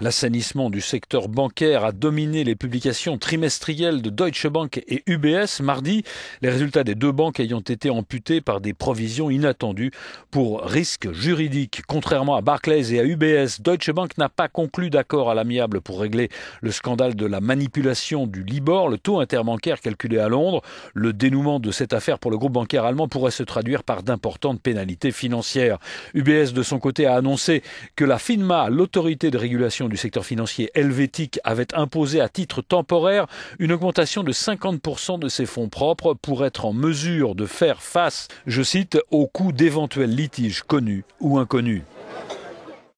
L'assainissement du secteur bancaire a dominé les publications trimestrielles de Deutsche Bank et UBS mardi, les résultats des deux banques ayant été amputés par des provisions inattendues pour risques juridiques. Contrairement à Barclays et à UBS, Deutsche Bank n'a pas conclu d'accord à l'amiable pour régler le scandale de la manipulation du Libor, le taux interbancaire calculé à Londres. Le dénouement de cette affaire pour le groupe bancaire allemand pourrait se traduire par d'importantes pénalités financières. UBS, de son côté, a annoncé que la FINMA, l'autorité de régulation du secteur financier helvétique avait imposé à titre temporaire une augmentation de 50% de ses fonds propres pour être en mesure de faire face, je cite, aux coûts d'éventuels litiges connus ou inconnus.